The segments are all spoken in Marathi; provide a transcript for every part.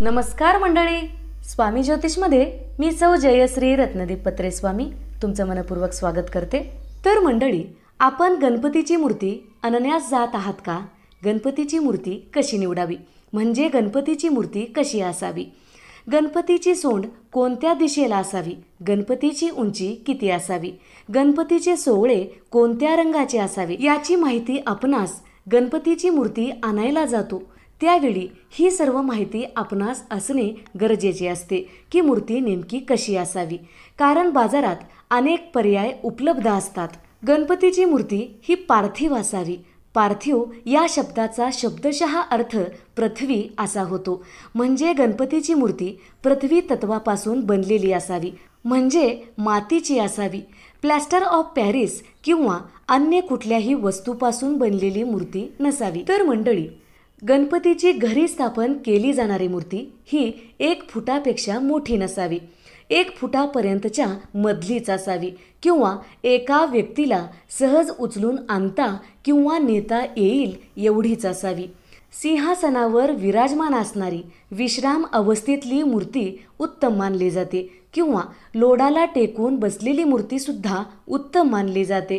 नमस्कार मंडळी स्वामी ज्योतिषमध्ये मी सौ जयश्री रत्नदीप पत्रे स्वामी तुमचं मनपूर्वक स्वागत करते तर मंडळी आपण गणपतीची मूर्ती अनन्यास जात आहात का गणपतीची मूर्ती कशी निवडावी म्हणजे गणपतीची मूर्ती कशी असावी गणपतीची सोंड कोणत्या दिशेला असावी गणपतीची उंची किती असावी गणपतीचे सोहळे कोणत्या रंगाचे असावे याची माहिती आपणास गणपतीची मूर्ती आणायला जातो त्यावेळी ही सर्व माहिती आपणास असणे गरजेचे असते की मूर्ती नेमकी कशी असावी कारण बाजारात अनेक पर्याय उपलब्ध असतात गणपतीची मूर्ती ही पार्थिव असावी पार्थिव या शब्दाचा शब्दशः अर्थ पृथ्वी असा होतो म्हणजे गणपतीची मूर्ती पृथ्वी तत्वापासून बनलेली असावी म्हणजे मातीची असावी प्लॅस्टर ऑफ पॅरिस किंवा अन्य कुठल्याही वस्तूपासून बनलेली मूर्ती नसावी तर मंडळी गणपतीची घरी स्थापन केली जाणारी मूर्ती ही एक फुटापेक्षा मोठी नसावी एक फुटापर्यंतच्या मधलीच असावी किंवा एका व्यक्तीला सहज उचलून आणता किंवा नेता येईल एवढीच असावी सिंहासनावर विराजमान असणारी विश्राम अवस्थेतली मूर्ती उत्तम मानली जाते किंवा लोडाला टेकून बसलेली मूर्तीसुद्धा उत्तम मानली जाते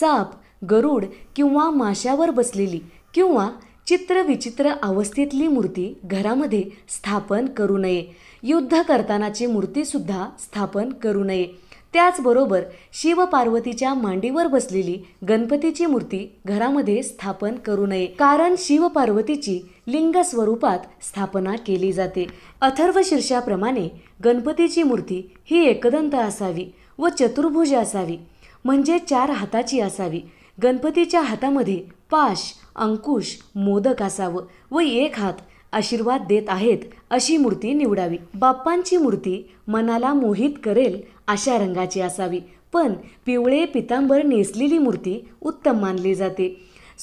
साप गरुड किंवा माशावर बसलेली किंवा चित्रविचित्र अवस्थेतली मूर्ती घरामध्ये स्थापन करू नये युद्ध करतानाची मूर्तीसुद्धा स्थापन करू नये त्याचबरोबर शिवपार्वतीच्या मांडीवर बसलेली गणपतीची मूर्ती घरामध्ये स्थापन करू नये कारण शिवपार्वतीची लिंग स्वरूपात स्थापना केली जाते अथर्व शीर्षाप्रमाणे गणपतीची मूर्ती ही एकदंत असावी व चतुर्भुज असावी म्हणजे चार हाताची असावी गणपतीच्या हातामध्ये पाश अंकुश मोदक असावं व एक हात आशीर्वाद देत आहेत अशी मूर्ती निवडावी बाप्पांची मूर्ती मनाला मोहित करेल अशा रंगाची असावी पण पिवळे पितांबर नेसलेली मूर्ती उत्तम मानली जाते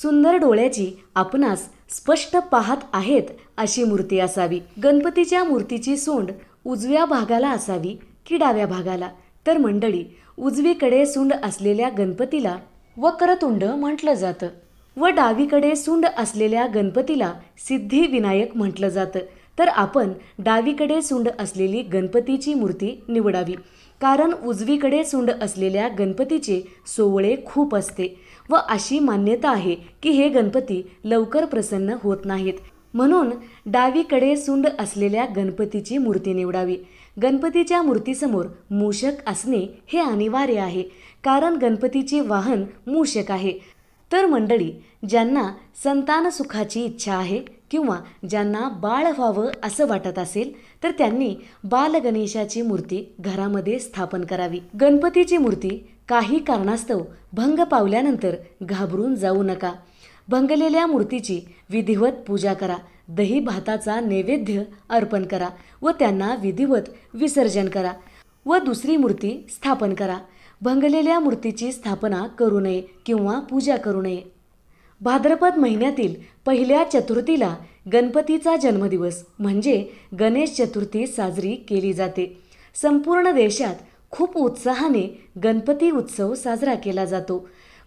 सुंदर डोळ्याची आपणास स्पष्ट पाहत आहेत अशी मूर्ती असावी गणपतीच्या मूर्तीची सोंड उजव्या भागाला असावी की डाव्या भागाला तर मंडळी उजवीकडे सुंड असलेल्या गणपतीला वक्रतुंड म्हटलं जातं व डावीकडे सुंड असलेल्या गणपतीला सिद्धिविनायक म्हटलं जातं तर आपण डावीकडे सुंड असलेली गणपतीची मूर्ती निवडावी कारण उजवीकडे सुंड असलेल्या गणपतीचे सोवळे खूप असते व अशी मान्यता आहे की हे गणपती लवकर प्रसन्न होत नाहीत म्हणून डावीकडे सुंड असलेल्या गणपतीची मूर्ती निवडावी गणपतीच्या मूर्तीसमोर मूषक असणे हे अनिवार्य आहे कारण गणपतीचे वाहन मूषक आहे तर मंडळी ज्यांना संतान सुखाची इच्छा आहे किंवा ज्यांना बाळ व्हावं असं वाटत असेल तर त्यांनी बालगणेशाची मूर्ती घरामध्ये स्थापन करावी गणपतीची मूर्ती काही कारणास्तव भंग पावल्यानंतर घाबरून जाऊ नका भंगलेल्या मूर्तीची विधिवत पूजा करा दही भाताचा नैवेद्य अर्पण करा व त्यांना विधिवत विसर्जन करा व दुसरी मूर्ती स्थापन करा भंगलेल्या मूर्तीची स्थापना करू नये किंवा पूजा करू नये भाद्रपद महिन्यातील पहिल्या चतुर्थीला गणपतीचा जन्मदिवस म्हणजे गणेश चतुर्थी साजरी केली जाते संपूर्ण देशात खूप उत्साहाने गणपती उत्सव साजरा केला जातो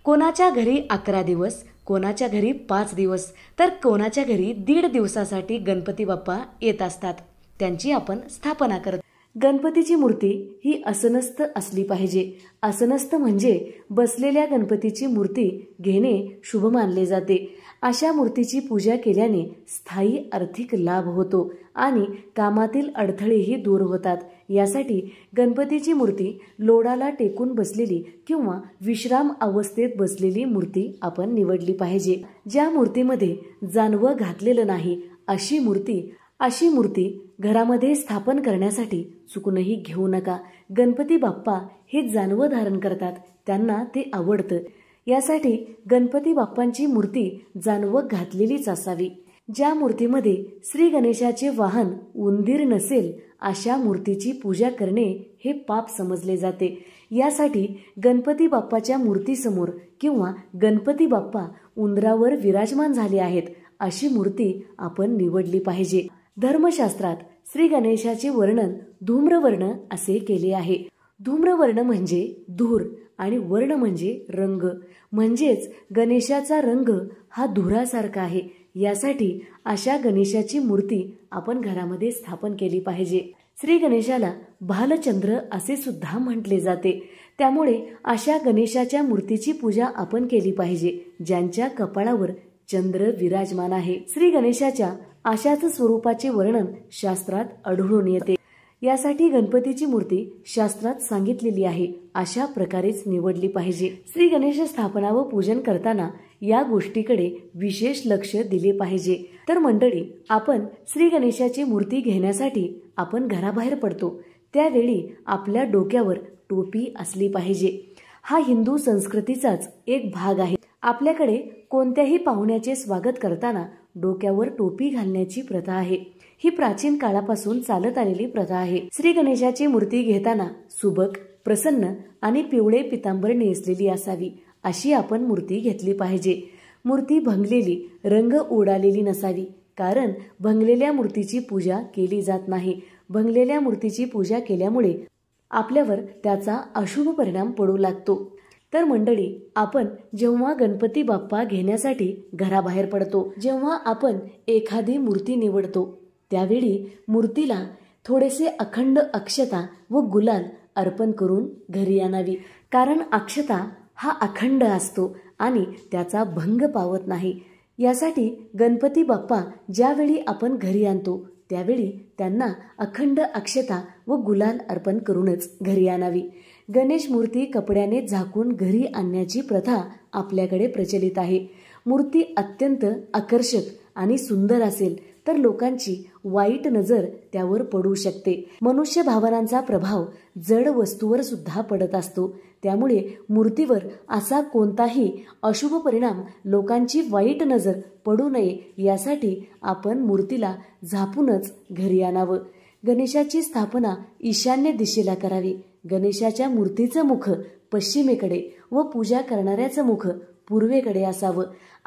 कोणाच्या घरी अकरा दिवस कोणाच्या घरी पाच दिवस तर कोणाच्या घरी दीड दिवसासाठी गणपती बाप्पा येत असतात त्यांची आपण स्थापना करतो गणपतीची मूर्ती ही असनस्थ असली पाहिजे असनस्थ म्हणजे बसलेल्या गणपतीची मूर्ती घेणे शुभ मानले जाते अशा मूर्तीची पूजा केल्याने स्थायी आर्थिक लाभ होतो आणि कामातील अडथळेही दूर होतात यासाठी गणपतीची मूर्ती लोडाला टेकून बसलेली किंवा विश्राम अवस्थेत बसलेली मूर्ती आपण निवडली पाहिजे ज्या मूर्तीमध्ये जानवं घातलेलं नाही अशी मूर्ती अशी मूर्ती घरामध्ये स्थापन करण्यासाठी चुकूनही घेऊ नका गणपती बाप्पा हे जानवं धारण करतात त्यांना ते आवडतं यासाठी गणपती बाप्पांची मूर्ती जानवं घातलेलीच असावी ज्या मूर्तीमध्ये श्री गणेशाचे वाहन उंदीर नसेल अशा मूर्तीची पूजा करणे हे पाप समजले जाते यासाठी गणपती बाप्पाच्या मूर्तीसमोर किंवा गणपती बाप्पा उंदरावर विराजमान झाले आहेत अशी मूर्ती आपण निवडली पाहिजे धर्मशास्त्रात श्री गणेशाचे वर्णन धूम्रवर्ण असे केले आहे धूम्रवर्ण म्हणजे धूर आणि वर्ण म्हणजे रंग म्हणजेच गणेशाचा रंग हा धुरासारखा आहे यासाठी अशा गणेशाची मूर्ती आपण घरामध्ये स्थापन केली पाहिजे श्री गणेशाला भालचंद्र असे सुद्धा म्हटले जाते त्यामुळे अशा गणेशाच्या मूर्तीची पूजा आपण केली पाहिजे ज्यांच्या कपाळावर चंद्र विराजमान आहे श्री गणेशाच्या अशाच स्वरूपाचे वर्णन शास्त्रात आढळून येते यासाठी गणपतीची मूर्ती शास्त्रात सांगितलेली आहे अशा प्रकारेच निवडली पाहिजे श्री गणेश स्थापना व पूजन करताना या गोष्टीकडे विशेष लक्ष दिले पाहिजे तर मंडळी आपण श्री गणेशाची मूर्ती घेण्यासाठी आपण घराबाहेर पडतो त्यावेळी आपल्या डोक्यावर टोपी असली पाहिजे हा हिंदू संस्कृतीचाच एक भाग आहे आपल्याकडे कोणत्याही पाहुण्याचे स्वागत करताना डोक्यावर टोपी घालण्याची प्रथा आहे ही प्राचीन काळापासून चालत आलेली प्रथा आहे श्री गणेशाची मूर्ती घेताना सुबक प्रसन्न आणि पिवळे पितांबर नेसलेली असावी अशी आपण मूर्ती घेतली पाहिजे मूर्ती भंगलेली रंग उडालेली नसावी कारण भंगलेल्या मूर्तीची पूजा केली जात नाही भंगलेल्या मूर्तीची पूजा केल्यामुळे आपल्यावर त्याचा अशुभ परिणाम पडू लागतो तर मंडळी आपण जेव्हा गणपती बाप्पा घेण्यासाठी घराबाहेर पडतो जेव्हा आपण एखादी मूर्ती निवडतो त्यावेळी मूर्तीला थोडेसे अखंड अक्षता व गुलाल अर्पण करून घरी आणावी कारण अक्षता हा अखंड असतो आणि त्याचा भंग पावत नाही यासाठी गणपती बाप्पा ज्यावेळी आपण घरी आणतो त्यावेळी त्यांना अखंड अक्षता व गुलाल अर्पण करूनच घरी आणावी गणेश मूर्ती कपड्याने झाकून घरी आणण्याची प्रथा आपल्याकडे प्रचलित आहे मूर्ती अत्यंत आकर्षक आणि सुंदर असेल तर लोकांची वाईट नजर त्यावर पडू शकते मनुष्य भावनांचा प्रभाव जड वस्तूवर सुद्धा पडत असतो त्यामुळे मूर्तीवर असा कोणताही अशुभ परिणाम लोकांची वाईट नजर पडू नये यासाठी आपण मूर्तीला झापूनच घरी आणावं गणेशाची स्थापना ईशान्य दिशेला करावी गणेशाच्या मूर्तीचं मुख पश्चिमेकडे व पूजा करणाऱ्याचं मुख पूर्वेकडे असावं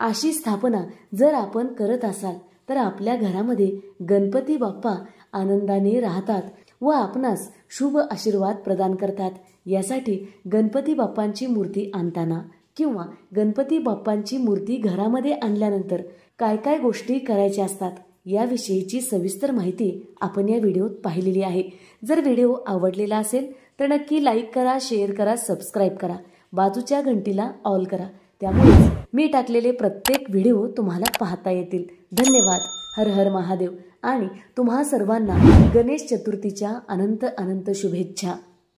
अशी स्थापना जर आपण करत असाल तर आपल्या घरामध्ये गणपती बाप्पा आनंदाने राहतात व आपणास शुभ आशीर्वाद प्रदान करतात यासाठी गणपती बाप्पांची मूर्ती आणताना किंवा गणपती बाप्पांची मूर्ती घरामध्ये आणल्यानंतर काय काय गोष्टी करायच्या असतात याविषयीची सविस्तर माहिती आपण या व्हिडिओत पाहिलेली आहे जर व्हिडिओ आवडलेला असेल तर नक्की लाईक करा शेअर करा सबस्क्राईब करा बाजूच्या घंटीला ऑल करा त्यामुळेच मी टाकलेले प्रत्येक व्हिडिओ तुम्हाला पाहता येतील धन्यवाद हर हर महादेव आणि तुम्हा सर्वांना गणेश चतुर्थीच्या अनंत अनंत शुभेच्छा